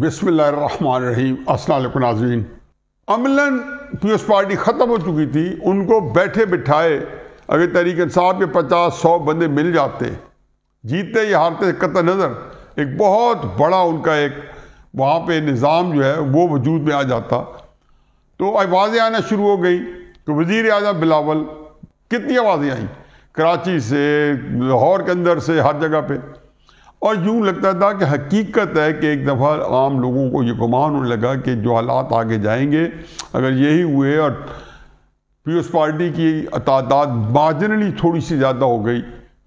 बिसमीम अस्सलाम नाजीन अमलन पीएस पार्टी ख़त्म हो चुकी थी उनको बैठे बिठाए अगर तहरीक साहब के पचास सौ बंदे मिल जाते जीतते या हारते कत नज़र एक बहुत बड़ा उनका एक वहाँ पे निज़ाम जो है वो वजूद में आ जाता तो आवाज़ें आना शुरू हो गई तो वज़ी अजम बिलावल कितनी आवाज़ें आई कराची से लाहौर के अंदर से हर जगह पर और यूँ लगता था कि हकीकत है कि एक दफ़ा आम लोगों को ये गुमान होने लगा कि जो हालात आगे जाएंगे अगर यही हुए और पीपल्स पार्टी की तादाद माजनली थोड़ी सी ज़्यादा हो गई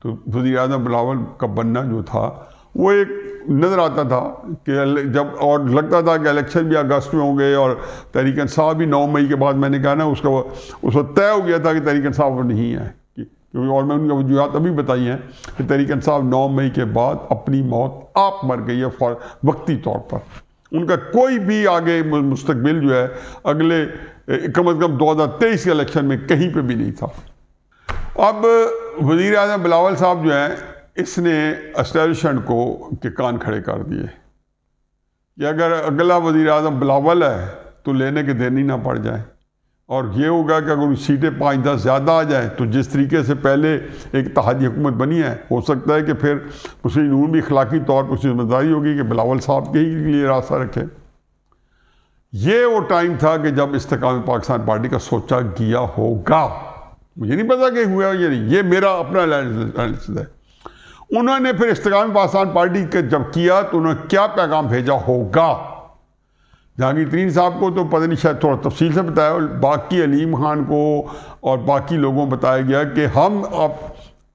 तो वजी अजम बिलावल का बनना जो था वो एक नज़र आता था कि जब और लगता था कि इलेक्शन भी अगस्त में होंगे और तहरीकन साहब भी नौ मई के बाद मैंने कहा ना उसका उस वक्त तय हो गया था कि तहरीकन साहब नहीं आए क्योंकि और मैं उनका वजूहत अभी बताई हैं कि तरीकन साहब नौ मई के बाद अपनी मौत आप मर गई है फौर वक्ती तौर पर उनका कोई भी आगे मुस्तबिल जो है अगले कम अज़ कम दो हज़ार तेईस के इलेक्शन में कहीं पर भी नहीं था अब वज़ी अजम बिलावल साहब जो हैं इसने अस्टैब्लिशमेंट को के कान खड़े कर दिए कि अगर अगला वज़ी अजम बिलावल है तो लेने के देनी ना पड़ जाए और ये होगा कि अगर सीटें पाँच दस ज़्यादा आ जाएँ तो जिस तरीके से पहले एक तहादी हुकूमत बनी है हो सकता है कि फिर मुस्लिम नून भी अखलाकी तौर पर उसकी जिम्मेदारी होगी कि बिलावल साहब के ही लिए रास्ता रखें ये वो टाइम था कि जब इस्तकाम पाकिस्तान पार्टी का सोचा गया होगा मुझे नहीं पता कि हुआ ये नहीं ये मेरा अपना एनालिसिस है उन्होंने फिर इस्तकाम पाकिस्तान पार्टी का जब किया तो उन्होंने क्या पैगाम भेजा होगा जहांगीर तरीन साहब को तो पता नहीं शायद थोड़ा तफसील से बताया और बाकी अलीम खान को और बाकी लोगों को बताया गया कि हम अब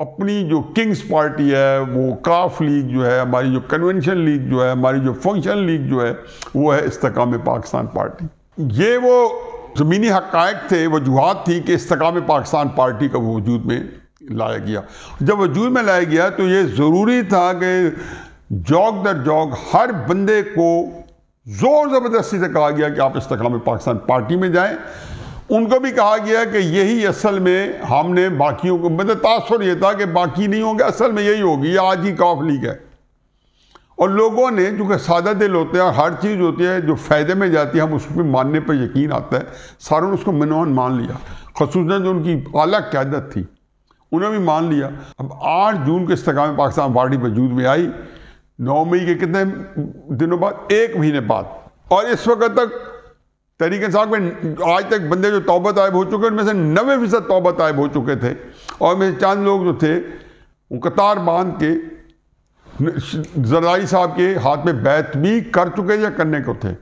अपनी जो किंग्स पार्टी है वो काफ लीग जो है हमारी जो कन्वेंशन लीग जो है हमारी जो फंक्शन लीग जो है वो है इस्तकाम पाकिस्तान पार्टी ये वो ज़मीनी हक़ थे वजूहत थी कि इस्तकाम पाकिस्तान पार्टी का वजूद में लाया गया जब वजूद में लाया गया तो ये ज़रूरी था कि जौक दर जौक हर बंदे को ज़ोर ज़बरदस्ती से कहा गया कि आप इस्तकाम पाकिस्तान पार्टी में जाएं उनको भी कहा गया कि यही असल में हमने बाकियों को मतलब तासर यह था कि बाकी नहीं होंगे असल में यही होगी ये आज ही काफ लीग है और लोगों ने जो कि सादा दिल होते हैं हर चीज़ होती है जो फ़ायदे में जाती है हम उसको मानने पर यकीन आता है सारों ने उसको मनोन मान लिया खसूस जो उनकी अलग क्यादत थी उन्हें भी मान लिया अब आठ जून के इस्तेकाम पाकिस्तान पार्टी वजूद में आई नौ मई के कितने दिनों बाद एक महीने बाद और इस वक्त तक तरीके साहब में आज तक बंदे जो तोबा तायब हो चुके हैं उनमें से नबे फीसद तोबा तायब हो चुके थे और मेरे चंद लोग जो थे वो कतार बांध के जरदारी साहब के हाथ में बैत भी कर चुके या करने को थे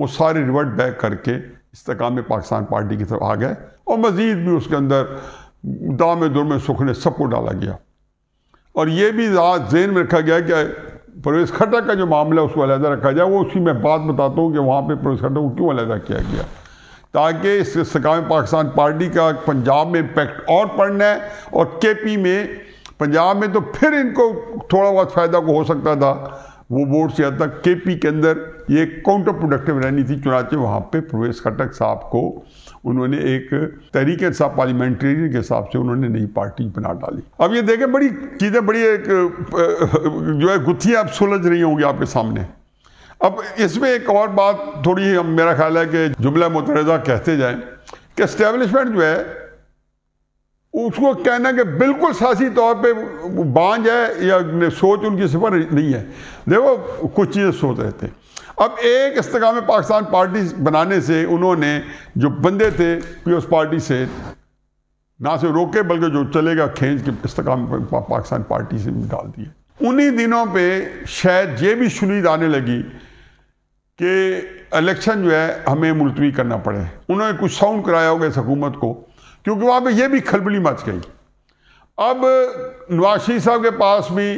वो सारे रिवर्ट बैक करके इस्तेकाम में पाकिस्तान पार्टी की तरफ आ गए और मज़ीद भी उसके अंदर दाम दुर में सुख ने सबको डाला गया और ये भी जेन में रखा गया कि प्रवेश खट्टा का जो मामला है उसको अलहदा रखा जाए वो उसकी मैं बात बताता हूँ कि वहाँ पर प्रवेश खट्टा को क्यों अलहदा किया गया ताकि इस सकाम पाकिस्तान पार्टी का पंजाब में इम्पैक्ट और पड़ना है और के पी में पंजाब में तो फिर इनको थोड़ा बहुत फ़ायदा को हो सकता था वो वोट से हद तक के पी के अंदर ये काउंटर प्रोडक्टिव रहनी थी चुनाचे वहाँ पे प्रवेश खटक साहब को उन्होंने एक तरीके से पार्लियामेंटेरियन के हिसाब से उन्होंने नई पार्टी बना डाली अब ये देखें बड़ी चीज़ें बड़ी एक जो है गुत्थियाँ अब सुलझ रही होंगी आपके सामने अब इसमें एक और बात थोड़ी हम मेरा ख्याल है कि जुमला मुतरजा कहते जाएं कि स्टैब्लिशमेंट जो है उसको कहना कि बिल्कुल सासी तौर पे बांझ है या सोच उनकी सफर नहीं है देखो कुछ चीज़ें सोच रहे थे अब एक इस्तकाम पाकिस्तान पार्टी बनाने से उन्होंने जो बंदे थे पीपल्स पार्टी से ना से रोके बल्कि जो चलेगा खींच के इस्तकाम पा, पाकिस्तान पार्टी से डाल दिए उन्हीं दिनों पे शायद ये भी शुनीद आने लगी कि इलेक्शन जो है हमें मुलतवी करना पड़े उन्होंने कुछ साउंड कराया होगा इस हुकूमत को क्योंकि वहाँ पर यह भी खलबली मच गई अब नवाशी साहब के पास भी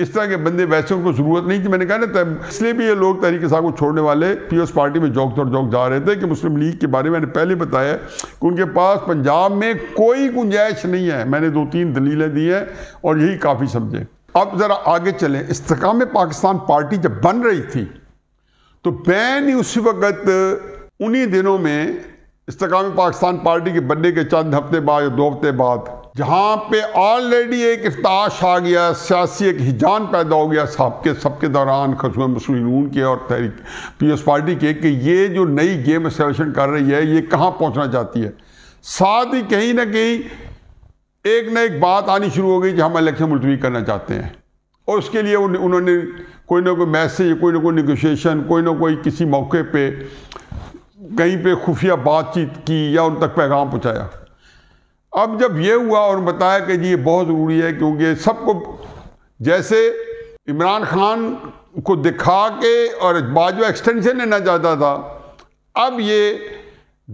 इस तरह के बंदे वैसे उनको ज़रूरत नहीं थी मैंने कहा ना इसलिए भी ये लोग तहरीक साहब को छोड़ने वाले पीएस पार्टी में जौक तौर जौक जा रहे थे कि मुस्लिम लीग के बारे में मैंने पहले बताया कि उनके पास पंजाब में कोई गुंजाइश नहीं है मैंने दो तीन दलीलें दी हैं और यही काफ़ी समझे अब ज़रा आगे चलें इस्तकाम पाकिस्तान पार्टी जब बन रही थी तो बैन ही उसी वक्त उन्हीं दिनों में इस्तकाम पाकिस्तान पार्टी के बनने के चंद हफ्ते बाद या दो हफ्ते बाद जहाँ पे ऑलरेडी एक इफ्ताश आ गया सियासी एक हिजान पैदा हो गया सबके सबके दौरान खसूम मसरून के और तहरीक एस पार्टी के कि ये जो नई गेम सेलेक्शन कर रही है ये कहाँ पहुँचना चाहती है साथ ही कहीं ना कहीं एक ना एक बात आनी शुरू हो गई कि हम इलेक्शन मुलतवी करना चाहते हैं और उसके लिए उन, उन्होंने कोई ना कोई मैसेज कोई ना कोई निगोशिएशन कोई ना कोई किसी मौके पे कहीं पे खुफिया बातचीत की या उन तक पैगाम पहुँचाया अब जब ये हुआ और बताया कि जी ये बहुत ज़रूरी है क्योंकि सबको जैसे इमरान खान को दिखा के और बाजवा एक्सटेंशन लेना चाहता था अब ये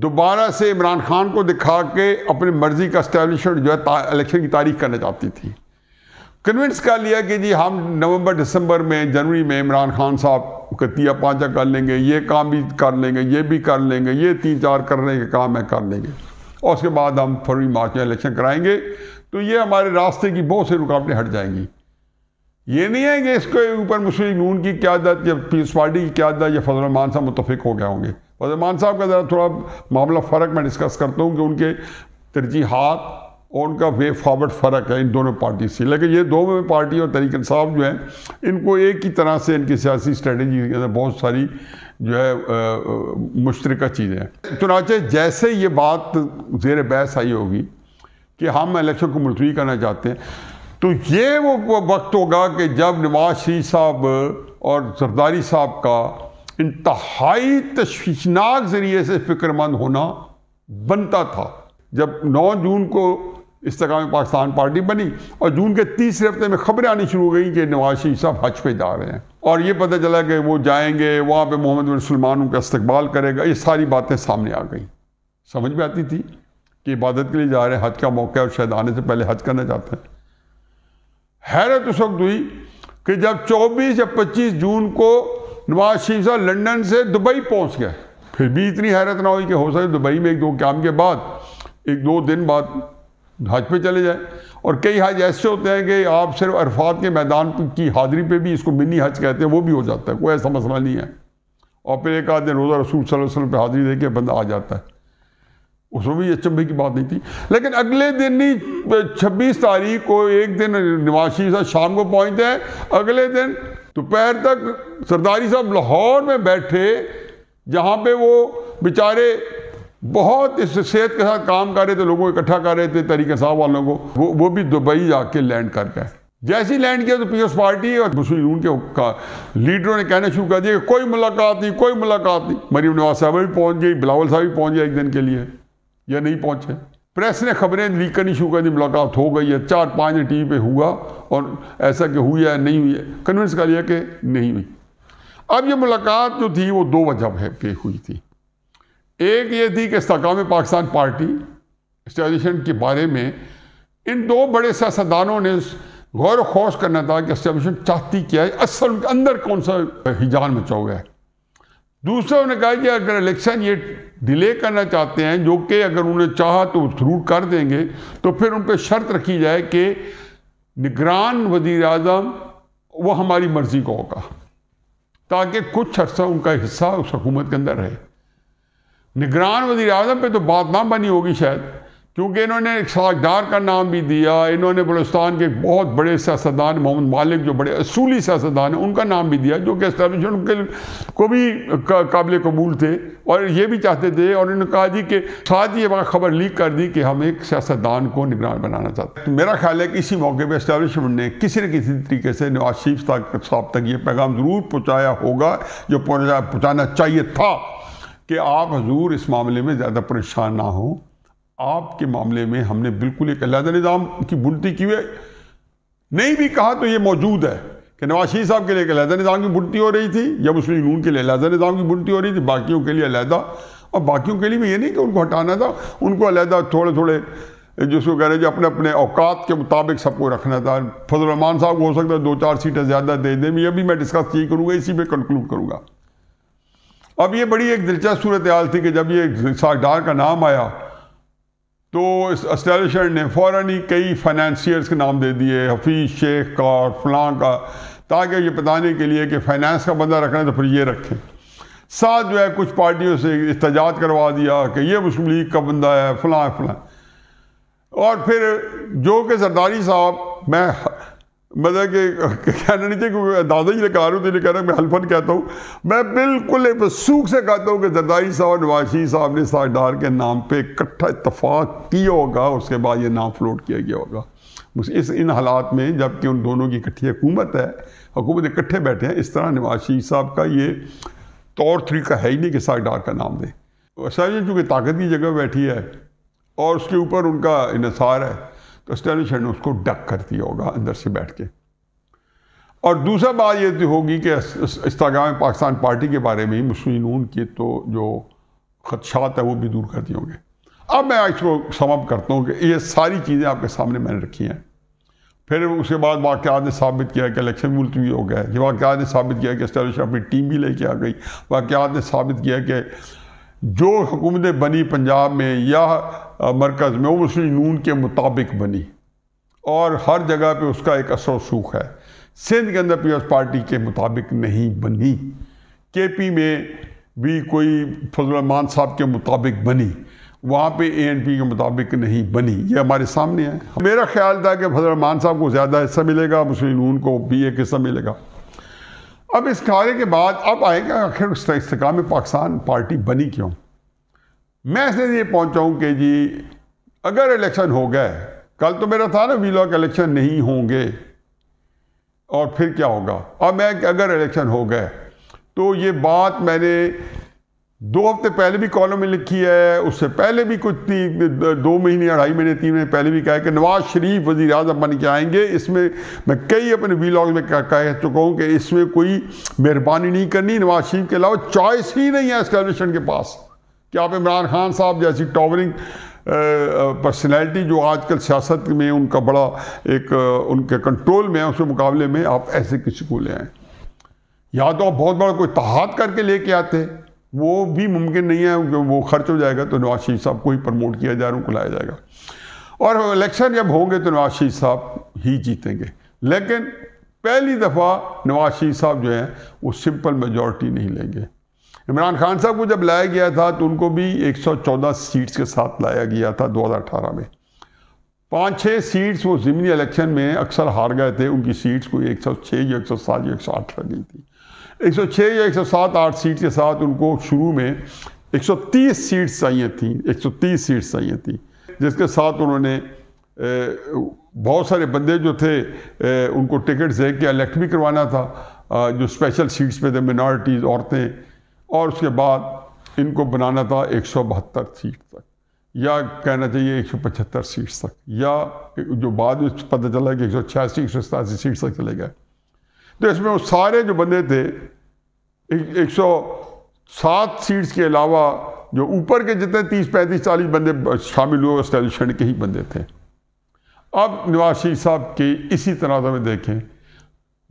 दोबारा से इमरान खान को दिखा के अपनी मर्ज़ी का स्टैब्लिशमेंट जो है इलेक्शन की तारीख करना चाहती थी कन्विंस कर लिया कि जी हम नवंबर दिसंबर में जनवरी में इमरान खान साहब कतिया पाँचा कर लेंगे ये काम भी कर लेंगे ये भी कर लेंगे ये तीन चार करने के काम है कर लेंगे और उसके बाद हम फरवरी मार्च में इलेक्शन कराएंगे तो ये हमारे रास्ते की बहुत सी रुकावटें हट जाएंगी ये नहीं है कि इसके ऊपर मुस्लिम नून की क्यादत या पीपल्स पार्टी की क्यादत या फजल मान साहब मुतफिक हो गए होंगे फजलमान साहब का ज़रा थोड़ा मामला फ़र्क मैं डिस्कस करता हूँ कि उनके तरजीहत और उनका वे फॉरवर्ड फ़र्क है इन दोनों पार्टी से लेकिन ये दोनों पार्टी और तरीकन साहब जो हैं इनको एक ही तरह से इनकी सियासी स्ट्रेटजी के अंदर बहुत सारी जो है मुश्तरक चीज़ें चुनाचे जैसे ये बात जेर बहस आई होगी कि हम इलेक्शन को मुलतवी करना चाहते हैं तो ये वो वक्त होगा कि जब नवाज शरीफ साहब और जरदारी साहब का इंतहाई तश्शनाक ज़रिए से फ़िक्रमंद होना बनता था जब 9 जून को इसकाम पाकिस्तान पार्टी बनी और जून के तीसरे हफ्ते में खबरें आनी शुरू हो गई कि नवाज शरीफ साहब हज पे जा रहे हैं और ये पता चला कि वो जाएंगे वहाँ पे मोहम्मद बिन सलमान उनका इस्तकबाल करेगा ये सारी बातें सामने आ गई समझ में आती थी कि इबादत के लिए जा रहे हैं हज का मौका है और शायद आने से पहले हज करना चाहते हैं हैरत उस वक्त हुई कि जब 24 या 25 जून को नवाज शरीफ साहब लंदन से दुबई पहुंच गए फिर भी इतनी हैरत ना हुई कि हो सके दुबई में एक दो काम के बाद एक दो दिन बाद हज पे चले जाएं और कई हज ऐसे होते हैं कि आप सिर्फ अरफात के मैदान की हाजिरी पे भी इसको मिनी हज कहते हैं वो भी हो जाता है कोई ऐसा मसला नहीं है और फिर एक आधे रोज़ा रसूल वसल्लम पे हाजिरी दे के बंदा आ जाता है उसमें भी अचंभे की बात नहीं थी लेकिन अगले दिन ही छब्बीस तारीख को एक दिन नवाशी साहब शाम को पहुँचते हैं अगले दिन दोपहर तक सरदारी साहब लाहौर में बैठे जहाँ पे वो बेचारे बहुत इस सेहत के साथ काम कर रहे थे लोगों को इकट्ठा कर रहे थे तरीके साहब वालों को वो वो भी दुबई जाके लैंड कर गए जैसे ही लैंड किया तो पीएस पार्टी और मुस्लिम यून के लीडरों ने कहना शुरू कर दिया कि कोई मुलाकात नहीं कोई मुलाकात नहीं मरीम नवाज साहब भी पहुंच गई बिलावल साहब भी पहुंच गए एक दिन के लिए या नहीं पहुंचे प्रेस ने खबरें लीक करनी शुरू कर दी मुलाकात हो गई है चार पाँच दिन टी पे हुआ और ऐसा कि हुई है नहीं हुई है कन्विंस कर लिया कि नहीं हुई अब ये मुलाकात जो थी वो दो वजह पे हुई थी एक ये थी कि सकाम पाकिस्तान पार्टी स्टेबलिशमेंट के बारे में इन दो बड़े सियासतदानों ने गौर खोश करना था कि स्टेबलिशमेंट चाहती क्या है असल उनके अंदर कौन सा हिजान मचा हुआ है दूसरा उन्होंने कहा कि अगर इलेक्शन ये डिले करना चाहते हैं जो कि अगर उन्होंने चाहा तो थ्रू कर देंगे तो फिर उन पर शर्त रखी जाए कि निगरान वजीर अजम वह हमारी मर्जी का होगा ताकि कुछ अर्सा उनका हिस्सा उस हुकूमत के अंदर रहे निगरान वजी अजम पर तो बात ना बनी होगी शायद क्योंकि इन्होंने एक सागदार का नाम भी दिया इन्होंने बलुस्तान के बहुत बड़े सियासतदान मोहम्मद मालिक जो बड़े असूली सियासतदान हैं उनका नाम भी दिया जो कि इस्टेबलिशमेंट के को भी काबिल कबूल थे और ये भी चाहते थे और उन्होंने कहा जी कि साथ ही वहाँ खबर लीक कर दी कि हम एक सियासतदान को निगरान बनाना चाहते हैं तो मेरा ख्याल है कि इसी मौके पर इस्टेबलिशमेंट ने किसी न किसी तरीके से नवाज शरीफ साहब तक ये पैगाम ज़रूर पहुँचाया होगा जो पहुँचाना चाहिए था कि आप हजूर इस मामले में ज़्यादा परेशान ना हो आपके मामले में हमने बिल्कुल एक अलहदा निज़ाम की बुनती की हुई नहीं भी कहा तो ये मौजूद है कि नवाज शरीफ साहब के लिए एक अलहदा निज़ाम की बुनती हो रही थी या मुस्लिम यून के लिए अलहदा निज़ाम की बुनती हो रही थी बाकियों के लिए अलहदा और बाकियों के लिए भी ये नहीं कि उनको हटाना था उनको अलहदा थोड़े थोड़े जिसको कह रहे जो अपने अपने औकात के मुताबिक सबको रखना था फजल साहब को हो सकता है दो चार सीटें ज़्यादा दे दें ये भी मैं डिस्कस यही करूँगा इसी पर कंक्लूड करूँगा अब ये बड़ी एक दिलचस्प सूरत हाल थी कि जब ये सागडार का नाम आया तो इस अस्टैब्लिशमेंट ने फ़ौर ही कई फाइनेंसियर्स के नाम दे दिए हफीज़ शेख का और फलां का ताकि ये बताने के लिए कि फाइनेंस का बंदा रखना है तो फिर ये रखें साथ जो है कुछ पार्टियों से इतजाज करवा दिया कि ये मुस्लिम लीग का बंदा है फलां फलां और फिर जो कि सरदारी साहब मैं मतलब कि कहना नहीं चाहिए क्योंकि दादा जी ने कहा रहा नहीं कह रहा मैं हल्फन कहता हूँ मैं बिल्कुल एक सूख से कहता हूँ कि जदाई साहब और नवाशी साहब ने साजदार के नाम पे इकट्ठा इतफाक किया होगा उसके बाद ये नाम फ्लोट किया गया होगा इस इन हालात में जबकि उन दोनों की इकट्ठी हुकूमत है हुकूमत इकट्ठे बैठे हैं इस तरह नवाशी साहब का ये तौर तरीका है ही नहीं कि साजदार का नाम दें शायद अच्छा, चूँकि ताकत की जगह बैठी है और उसके ऊपर उनका इसार है तो स्टेरिक ने उसको डक करती होगा अंदर से बैठ के और दूसरा बात ये तो होगी कि इस्तागाम पाकिस्तान पार्टी के बारे में ही नून के तो जो खदशात है वो भी दूर करती होंगे अब मैं इसको समप करता हूँ कि ये सारी चीज़ें आपके सामने मैंने रखी हैं फिर उसके बाद वाक़ात ने साबित किया कि इलेक्शन मुलतवी हो गया ये वाक़ात ने साबित किया कि इस्टेब्लिश अपनी टीम भी लेके आ गई वाक़ात ने साबित किया कि जो हुकूमतें बनी पंजाब में या मरकज़ में वो मुस्लिम नून के मुताबिक बनी और हर जगह पे उसका एक असर सूख है सिंध के अंदर पीपल्स पार्टी के मुताबिक नहीं बनी के पी में भी कोई फजलमान साहब के मुताबिक बनी वहाँ पे एएनपी के मुताबिक नहीं बनी ये हमारे सामने है मेरा ख्याल था कि फजलमान साहब को ज़्यादा हिस्सा मिलेगा मुस्लिम नून को भी एक हिस्सा मिलेगा अब इस कार्य के बाद अब आएगा आखिर इस्तेकाम पाकिस्तान पार्टी बनी क्यों मैसेज ये पहुंचाऊं कि जी अगर इलेक्शन हो गए कल तो मेरा था ना वीलॉक इलेक्शन नहीं होंगे और फिर क्या होगा अब मैं अगर इलेक्शन हो गए तो ये बात मैंने दो हफ्ते पहले भी कॉलम में लिखी है उससे पहले भी कुछ ती, दो महीने अढ़ाई महीने तीन महीने पहले भी कहा कि नवाज शरीफ वजी अजम बन के आएंगे इसमें मैं कई अपने वीलॉग में कह चुका हूँ कि इसमें कोई मेहरबानी नहीं करनी नवाज शरीफ के अलावा चॉइस ही नहीं है इस्टेब्लिशमेंट के पास कि आप इमरान खान साहब जैसी टॉवरिंग पर्सनैलिटी जो आजकल सियासत में उनका बड़ा एक उनके कंट्रोल में है उसके मुकाबले में आप ऐसे किसी को ले आए या तो आप बहुत बड़ा कोई तहाद करके लेके आते वो भी मुमकिन नहीं है वो खर्च हो जाएगा तो नवाज शरीफ साहब को ही प्रमोट किया जा रहा उनको लाया जाएगा और इलेक्शन जब होंगे तो नवाज शरीफ साहब ही जीतेंगे लेकिन पहली दफ़ा नवाज शरीफ साहब जो हैं वो सिंपल मेजॉरिटी नहीं लेंगे इमरान खान साहब को जब लाया गया था तो उनको भी 114 सीट्स के साथ लाया गया था 2018 में पाँच छः सीट्स वो जिमनी इलेक्शन में अक्सर हार गए थे उनकी सीट्स को 106 या 107 या 108 लग गई थी 106 या 107 आठ सीट के साथ उनको शुरू में 130 सीट्स चाहिए थी 130 सीट्स चाहिए थी जिसके साथ उन्होंने बहुत सारे बंदे जो थे उनको टिकट दे के इलेक्ट भी करवाना था जो स्पेशल सीट्स पे थे मिनॉरिटीज़ औरतें और उसके बाद इनको बनाना था एक सौ बहत्तर सीट तक या कहना चाहिए एक सौ पचहत्तर सीट तक या जो बाद में पता चला कि एक सौ छियासी एक सौ सतासी सीट तक चले गए तो इसमें वो सारे जो बंदे थे एक सौ सात सीट्स के अलावा जो ऊपर के जितने तीस पैंतीस चालीस बंदे शामिल हुए इस्टेब्लिशमेंट के ही बंदे थे अब नवाज शरीफ साहब के इसी तनाजा में देखें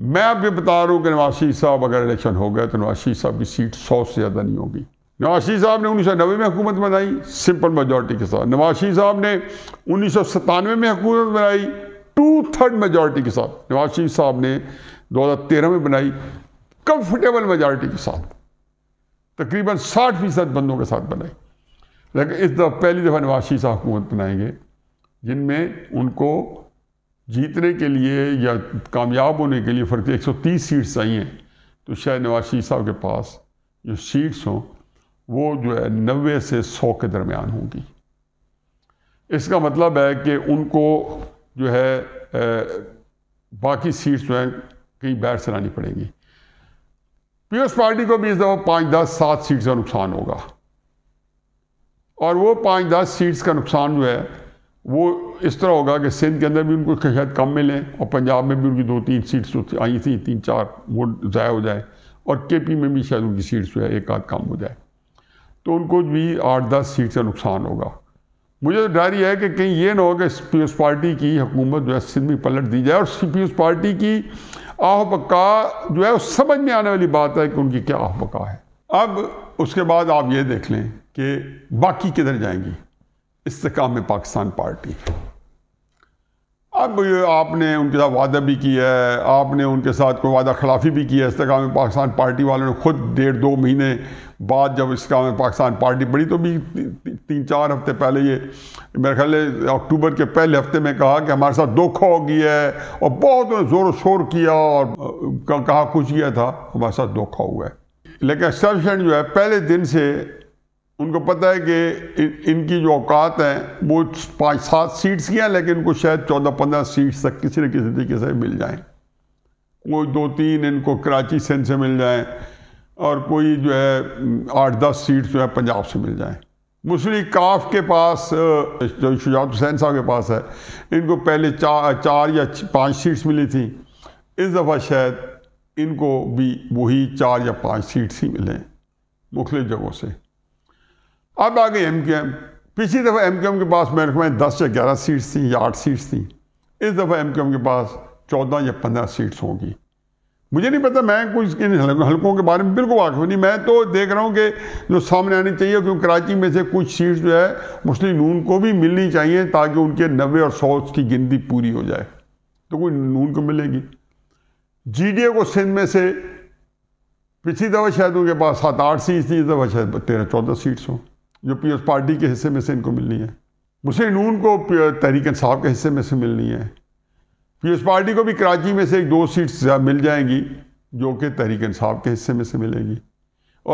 मैं अब बता रहा हूँ कि नवाज शरीफ साहब अगर इलेक्शन हो गए तो नवाज शरीफ साहब की सीट सौ से ज़्यादा नहीं होगी नवाज शरीफ साहब ने उन्नीस सौ नब्बे में हुकूमत बनाई सिंपल मेजोरिटी के साथ नवाज शरीफ साहब ने उन्नीस सौ सतानवे में हुकूमत बनाई टू थर्ड मेजोरिटी के साथ नवाज शरीफ साहब ने दो हज़ार तेरह में बनाई कंफर्टेबल मेजोरिटी के साथ तकरीबन साठ फीसद बंदों के साथ बनाई लेकिन इस दफ़ा पहली दफ़ा नवाज शरीफ साहब हुकूमत बनाएंगे जिनमें उनको जीतने के लिए या कामयाब होने के लिए फ़र्क 130 सीट्स चाहिए तो शायद नवाज शरीफ साहब के पास जो सीट्स हों वो जो है नबे से सौ के दरमियान होंगी इसका मतलब है कि उनको जो है बाकी सीट्स जो हैं कहीं बैठ चलानी पड़ेंगी पीएस पार्टी को भी इस दफ़ा पाँच दस सात सीट्स का नुकसान होगा और वो पाँच दस सीट्स का नुकसान जो है वो इस तरह होगा कि सिंध के अंदर भी उनको शायद कम मिलें और पंजाब में भी उनकी दो तीन सीट्स तो आई थी तीन चार वो ज़ाय हो जाए और के पी में भी शायद उनकी सीट्स जो है एक आध कम हो जाए तो उनको भी आठ दस सीट से नुकसान होगा मुझे तो डर यह है कि कहीं ये ना हो कि पीएस पार्टी की हुकूमत जो है सिंध में पलट दी जाए और पीएस पार्टी की आह पक्का जो है समझ में आने वाली बात है कि उनकी क्या आह बका है अब उसके बाद आप ये देख लें कि बाकी किधर जाएंगी इसकाम पाकिस्तान पार्टी अब आपने उनके साथ वादा भी किया है आपने उनके साथ कोई वादा खिलाफी भी किया है इसकाम पाकिस्तान पार्टी वालों ने खुद डेढ़ दो महीने बाद जब इसकाम पाकिस्तान पार्टी बड़ी तो भी तीन चार हफ्ते पहले ये मेरे ख्याल अक्टूबर के पहले हफ्ते में कहा कि हमारे साथ धोखा हो गया है और बहुत ज़ोर शोर किया और कहा कुछ किया था हमारे साथ धोखा हुआ है लेकिन सर्वशन जो है पहले दिन से उनको पता है कि इन, इनकी जो औकात हैं वो पाँच सात सीट्स की हैं लेकिन इनको शायद चौदह पंद्रह सीट्स तक किसी न किसी तरीके से मिल जाएं कोई दो तीन इनको कराची सेंट से मिल जाएं और कोई जो है आठ दस सीट्स जो है पंजाब से मिल जाएं मुस्लिम काफ के पास जो शुजात हुसैन साहब के पास है इनको पहले चार चार या पाँच सीट्स मिली थी इस दफ़ा शायद इनको भी वही चार या पाँच सीट्स ही मिलें मुख्तु जगहों से अब आ गए एम क्यू एम पिछली दफ़ा एम क्यू एम के पास मेरे को दस या ग्यारह सीट्स थी या आठ सीट्स थी इस दफ़ा एम क्यू एम के पास चौदह या पंद्रह सीट्स होंगी मुझे नहीं पता मैं कुछ इन हलकों के बारे में बिल्कुल वाकफ़ नहीं मैं तो देख रहा हूँ कि जो सामने आनी चाहिए क्योंकि कराची में से कुछ सीट जो है मुस्लिम नून को भी मिलनी चाहिए ताकि उनके नबे और सौ की गिनती पूरी हो जाए तो कोई नून को मिलेगी जी डी ए को सिंध में से पिछली दफ़ा शायद उनके पास सात आठ सीट थी इस दफ़ा शायद तेरह चौदह सीट्स हों जो पीएस पार्टी के हिस्से में से इनको मिलनी है मुसे नून को तहरीक इंसाफ के हिस्से में से मिलनी है पीएस पार्टी को भी कराची में से एक दो सीट्स मिल जाएंगी जो कि तहरीक इंसाफ के हिस्से में से मिलेगी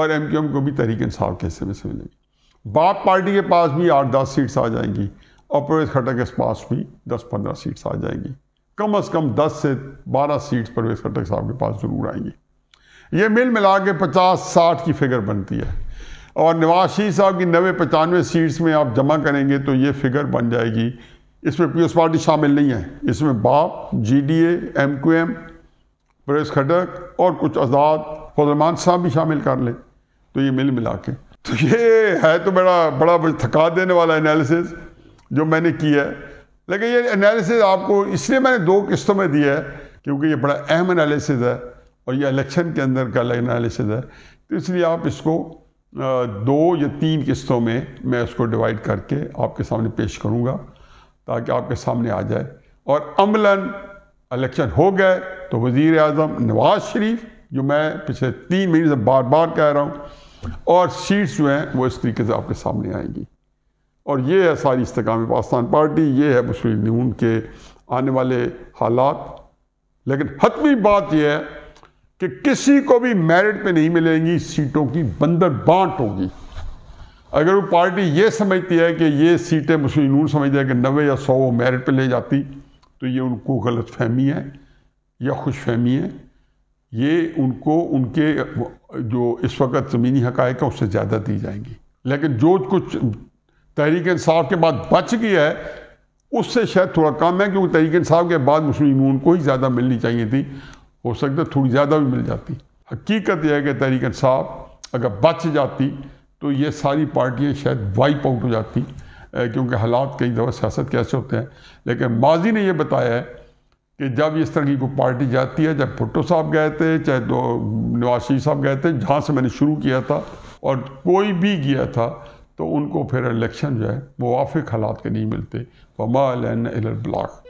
और एम क्यू एम को भी तहरीक इंसाफ के हिस्से में से मिलेगी बाप पार्टी के पास भी आठ दस सीट्स आ जाएंगी और परवेज खट्टर के पास भी दस पंद्रह सीट्स आ जाएंगी कम अज़ कम दस से बारह सीट्स परवेज खट्टर साहब के पास ज़रूर आएंगी ये मिल मिला के पचास साठ की फिगर बनती है और नवाज शरीफ साहब की नवे पचानवे सीट्स में आप जमा करेंगे तो ये फिगर बन जाएगी इसमें पीएस पार्टी शामिल नहीं है इसमें बाप G D M Q M press खटक और कुछ आज़ाद फजलमान साहब भी शामिल कर लें तो ये मिल मिला के तो ये है तो बड़ा बड़ा थका देने वाला एनालिसिस जो मैंने किया है लेकिन ये एनालिसिस आपको इसलिए मैंने दो किस्तों में दिया है क्योंकि ये बड़ा अहम एनालिसिस है और ये इलेक्शन के अंदर का एनालिसिस है तो इसलिए आप इसको दो या तीन किस्तों में मैं उसको डिवाइड करके आपके सामने पेश करूंगा ताकि आपके सामने आ जाए और अमलन इलेक्शन हो गए तो वज़ी अजम नवाज शरीफ जो मैं पिछले तीन महीने से बार बार कह रहा हूँ और सीट्स जो हैं वो इस तरीके से आपके सामने आएंगी और ये है सारी इस्तकाम पाकिस्तान पार्टी ये है मुस्लिम नून के आने वाले हालात लेकिन हतमी बात यह है कि किसी को भी मेरिट पे नहीं मिलेंगी सीटों की बंदर बांट होगी अगर वो पार्टी ये समझती है कि ये सीटें मुस्लिम नून समझते हैं कि नबे या सौ वो मेरिट पे ले जाती तो ये उनको गलत फहमी है या खुश फहमी है ये उनको उनके जो इस वक्त ज़मीनी हक़ है उससे ज़्यादा दी जाएंगी लेकिन जो कुछ तहरीक इंसाफ के बाद बच गया है उससे शायद थोड़ा कम है क्योंकि तहरीक इंसाफ के बाद मुस्लिम नून को ही ज़्यादा मिलनी चाहिए थी हो सकता है थोड़ी ज़्यादा भी मिल जाती हकीकत यह है कि तहरीक साहब अगर बच जाती तो ये सारी पार्टियाँ शायद वाइप आउट हो जाती क्योंकि हालात कई दफ़ा सियासत के ऐसे होते हैं लेकिन माजी ने यह बताया है कि जब इस तरह की कोई पार्टी जाती है चाहे भुट्टो साहब गए थे चाहे दो नवाज शरीफ साहब गए थे जहाँ से मैंने शुरू किया था और कोई भी गया था तो उनको फिर इलेक्शन जो है मुआफ़ हालात के नहीं मिलते वमा ब्लॉक